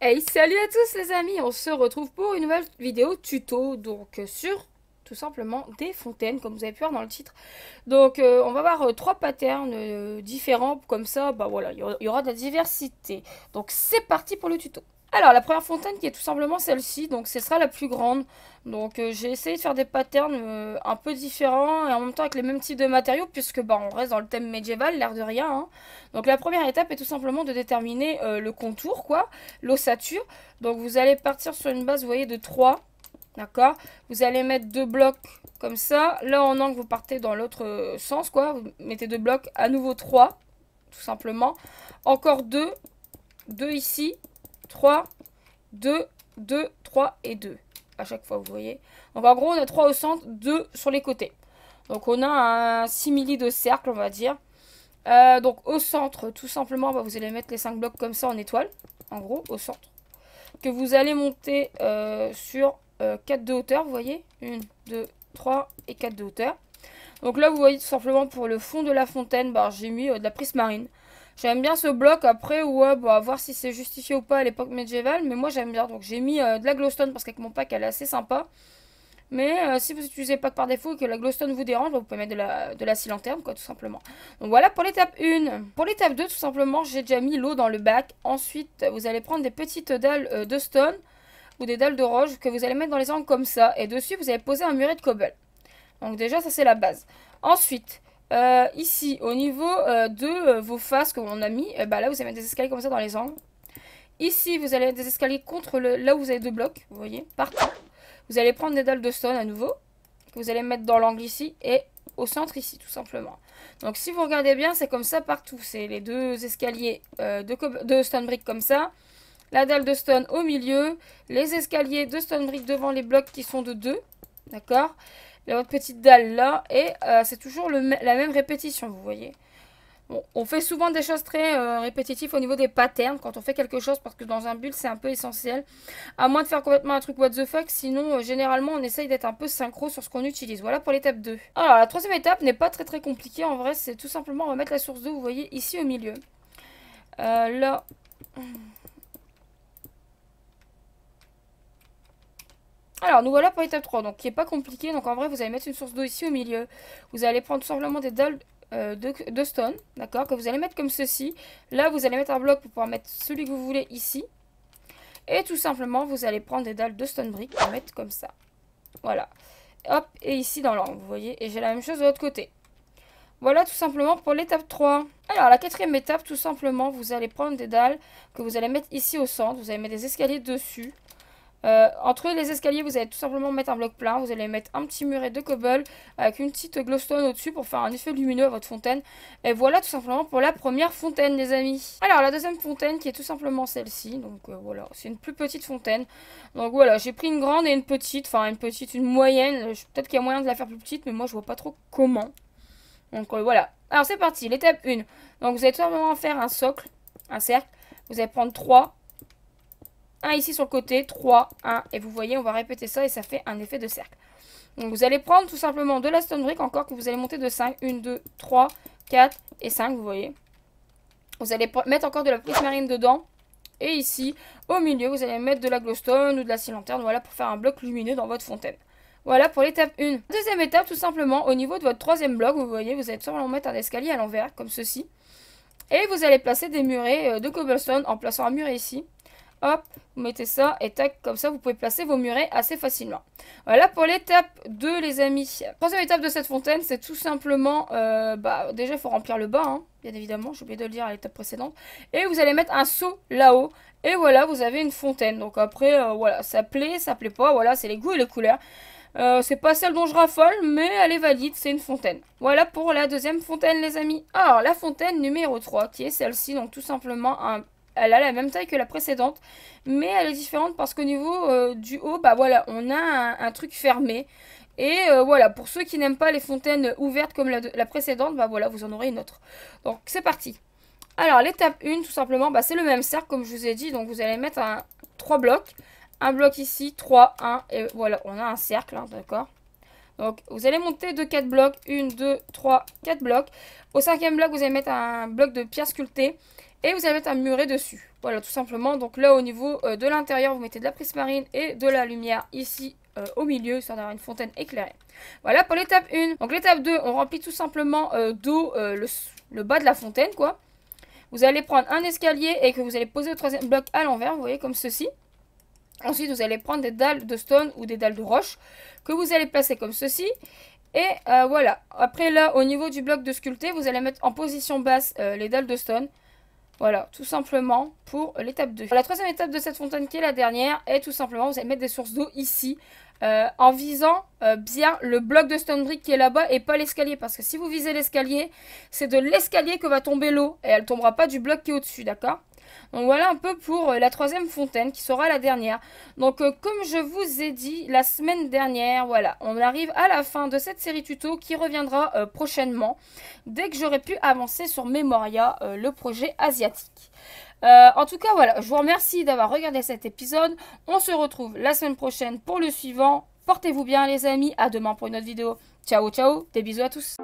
Hey, salut à tous les amis, on se retrouve pour une nouvelle vidéo tuto, donc euh, sur tout simplement des fontaines, comme vous avez pu voir dans le titre. Donc euh, on va voir euh, trois patterns différents, comme ça, bah voilà, il y, aura de la diversité. Donc c'est parti pour le tuto. Alors, la première fontaine qui est tout simplement celle-ci, donc ce sera la plus grande. Donc, euh, j'ai essayé de faire des patterns euh, un peu différents et en même temps avec les mêmes types de matériaux, puisque bah, on reste dans le thème médiéval, l'air de rien. Hein. Donc, la première étape est tout simplement de déterminer euh, le contour, quoi, l'ossature. Donc, vous allez partir sur une base, voyez, de 3. D'accord Vous allez mettre deux blocs comme ça. Là, en angle, vous partez dans l'autre sens, quoi. Vous mettez deux blocs, à nouveau 3, tout simplement. Encore deux, deux ici, 3, 2, 2, 3 et 2. À chaque fois, vous voyez. Donc en gros, on a 3 au centre, 2 sur les côtés. Donc on a un simili de cercle, on va dire. Euh, donc au centre, tout simplement, bah, vous allez mettre les 5 blocs comme ça en étoile. En gros, au centre. Que vous allez monter euh, sur 4 euh, de hauteur, vous voyez 1, 2, 3 et 4 de hauteur. Donc là, vous voyez tout simplement pour le fond de la fontaine, bah, j'ai mis de la prise marine. J'aime bien ce bloc. Après, ou euh, à voir si c'est justifié ou pas à l'époque médiévale. Mais moi, j'aime bien. Donc, j'ai mis euh, de la glowstone parce qu'avec mon pack, elle est assez sympa. Mais euh, si vous utilisez pack par défaut et que la glowstone vous dérange, vous pouvez mettre de la, de lanterne, quoi, tout simplement. Donc, voilà pour l'étape 1. Pour l'étape 2, tout simplement, j'ai déjà mis l'eau dans le bac. Ensuite, vous allez prendre des petites dalles de stone ou des dalles de roche que vous allez mettre dans les angles comme ça. Et dessus, vous allez poser un muret de cobble. Donc, déjà, ça, c'est la base. Ensuite, euh, ici, au niveau euh, de euh, vos faces que l'on a mis, bah, là vous allez mettre des escaliers comme ça dans les angles. Ici, vous allez mettre des escaliers contre le, là où vous avez deux blocs, vous voyez, partout. Vous allez prendre des dalles de stone à nouveau, que vous allez mettre dans l'angle ici et au centre ici, tout simplement. Donc si vous regardez bien, c'est comme ça partout. C'est les deux escaliers de, de stone brick comme ça, la dalle de stone au milieu, les escaliers de stone brick devant les blocs qui sont de deux, d'accord la votre petite dalle là, et euh, c'est toujours la même répétition, vous voyez. on fait souvent des choses très euh, répétitives au niveau des patterns quand on fait quelque chose parce que dans un build c'est un peu essentiel. À moins de faire complètement un truc what the fuck, sinon euh, généralement on essaye d'être un peu synchro sur ce qu'on utilise. Voilà pour l'étape 2. Alors la troisième étape n'est pas très très compliquée en vrai, c'est tout simplement remettre la source d'eau, vous voyez, ici au milieu. là, Alors, nous voilà pour l'étape 3, donc qui n'est pas compliqué. Donc, en vrai, vous allez mettre une source d'eau ici au milieu. Vous allez prendre tout simplement des dalles euh, de, stone, d'accord Que vous allez mettre comme ceci. Là, vous allez mettre un bloc pour pouvoir mettre celui que vous voulez ici. Et tout simplement, vous allez prendre des dalles de stone brick et mettre comme ça. Voilà. Hop, et ici dans l'angle, vous voyez. Et j'ai la même chose de l'autre côté. Voilà tout simplement pour l'étape 3. Alors la quatrième étape, tout simplement, vous allez prendre des dalles que vous allez mettre ici au centre. Vous allez mettre des escaliers dessus. Euh, entre les escaliers, vous allez tout simplement mettre un bloc plein. Vous allez mettre un petit muret de cobble avec une petite glowstone au-dessus pour faire un effet lumineux à votre fontaine. Et voilà tout simplement pour la première fontaine, les amis. Alors, la deuxième fontaine qui est tout simplement celle-ci. Donc euh, voilà, c'est une plus petite fontaine. Donc voilà, j'ai pris une grande et une petite. Enfin, une petite, une moyenne. Peut-être qu'il y a moyen de la faire plus petite, mais moi, je vois pas trop comment. Donc euh, voilà. Alors, c'est parti, l'étape 1. Donc, vous allez tout simplement faire un socle, un cercle. Vous allez prendre 3 1 ici sur le côté, 3, 1. Et vous voyez, on va répéter ça et ça fait un effet de cercle. Donc vous allez prendre tout simplement de la stone brick encore que vous allez monter de 5. 1, 2, 3, 4 et 5, vous voyez. Vous allez mettre encore de la marine dedans. Et ici, au milieu, vous allez mettre de la glowstone ou de la lanterne, voilà, pour faire un bloc lumineux dans votre fontaine. Voilà pour l'étape 1. Deuxième étape, tout simplement, au niveau de votre troisième bloc, vous voyez, vous allez tout simplement mettre un escalier à l'envers, comme ceci. Et vous allez placer des murets euh, de cobblestone en plaçant un muret ici. Hop, vous mettez ça et tac, comme ça vous pouvez placer vos murets assez facilement. Voilà pour l'étape 2 les amis. Troisième étape de cette fontaine, c'est tout simplement, euh, bah, déjà il faut remplir le bas, hein, bien évidemment, j'ai oublié de le dire à l'étape précédente. Et vous allez mettre un seau là-haut, et voilà, vous avez une fontaine. Donc après, euh, voilà, ça plaît, ça plaît pas, voilà, c'est les goûts et les couleurs. Euh, c'est pas celle dont je raffole, mais elle est valide, c'est une fontaine. Voilà pour la deuxième fontaine, les amis. Alors, la fontaine numéro 3, qui est celle-ci, donc tout simplement un elle a la même taille que la précédente, mais elle est différente parce qu'au niveau euh, du haut, bah voilà, on a un, truc fermé. Et euh, voilà, pour ceux qui n'aiment pas les fontaines ouvertes comme la, précédente, bah voilà, vous en aurez une autre. Donc c'est parti. Alors l'étape 1, tout simplement, bah, c'est le même cercle comme je vous ai dit. Donc vous allez mettre un, 3 blocs. Un bloc ici, 3, 1, et voilà, on a un cercle, hein, d'accord donc, vous allez monter de 4 blocs. 1, 2, 3, 4 blocs. Au cinquième bloc, vous allez mettre un bloc de pierre sculptée. Et vous allez mettre un muret dessus. Voilà, tout simplement. Donc là, au niveau euh, de l'intérieur, vous mettez de la prise marine et de la lumière ici euh, au milieu, histoire d'avoir une fontaine éclairée. Voilà pour l'étape 1. Donc l'étape 2, on remplit tout simplement euh, d'eau le, bas de la fontaine, quoi. Vous allez prendre un escalier et que vous allez poser le troisième bloc à l'envers, vous voyez, comme ceci. Ensuite, vous allez prendre des dalles de stone ou des dalles de roche que vous allez placer comme ceci. Et euh, voilà. Après, là, au niveau du bloc de sculpté, vous allez mettre en position basse euh, les dalles de stone. Voilà, tout simplement pour l'étape 2. La troisième étape de cette fontaine qui est la dernière est tout simplement, vous allez mettre des sources d'eau ici. Euh, en visant bien le bloc de stone brick qui est là-bas et pas l'escalier. Parce que si vous visez l'escalier, c'est de l'escalier que va tomber l'eau et elle tombera pas du bloc qui est au-dessus, d'accord donc voilà un peu pour euh, la troisième fontaine qui sera la dernière. Donc euh, comme je vous ai dit la semaine dernière, voilà, on arrive à la fin de cette série tuto qui reviendra euh, prochainement dès que j'aurai pu avancer sur Memoria, le projet asiatique. en tout cas, voilà, je vous remercie d'avoir regardé cet épisode. On se retrouve la semaine prochaine pour le suivant. Portez-vous bien les amis, à demain pour une autre vidéo. Ciao, ciao, des bisous à tous.